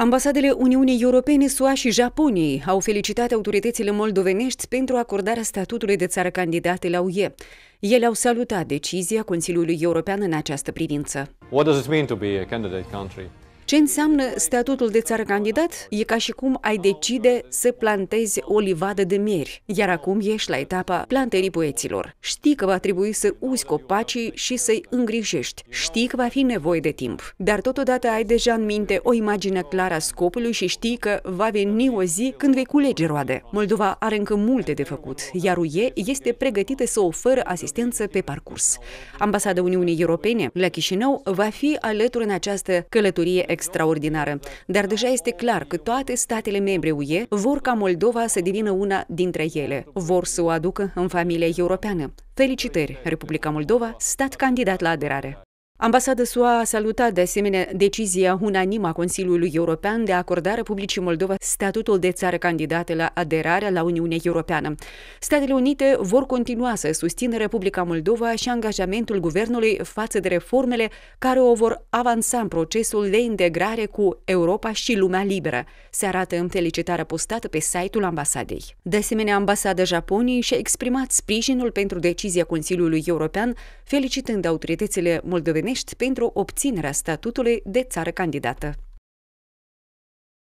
Ambasadele Uniunii Europene, SUA și Japoniei au felicitat autoritățile moldovenești pentru acordarea statutului de țară candidată la UE. Ele au salutat decizia Consiliului European în această privință. What does it mean to be a candidate country? Ce înseamnă statutul de țară candidat? E ca și cum ai decide să plantezi o livadă de mieri, iar acum ești la etapa plantării poeților. Știi că va trebui să uzi copacii și să-i îngrijești. Știi că va fi nevoie de timp, dar totodată ai deja în minte o imagine clară a scopului și știi că va veni o zi când vei culege roade. Moldova are încă multe de făcut, iar UE este pregătită să oferă asistență pe parcurs. Ambasada Uniunii Europene la Chișinău va fi alături în această călătorie extraordinară, dar deja este clar că toate statele membre UE vor ca Moldova să devină una dintre ele. Vor să o aducă în familia europeană. Felicitări, Republica Moldova, stat candidat la aderare. Ambasada SUA a salutat de asemenea decizia unanimă a Consiliului European de a acorda Republicii Moldova statutul de țară candidată la aderarea la Uniunea Europeană. Statele Unite vor continua să susțină Republica Moldova și angajamentul guvernului față de reformele care o vor avansa în procesul de integrare cu Europa și lumea liberă, se arată în felicitarea postată pe site-ul ambasadei. De asemenea, ambasada Japoniei și-a exprimat sprijinul pentru decizia Consiliului European, felicitând autoritățile moldovene românești pentru obținerea statutului de țară candidată.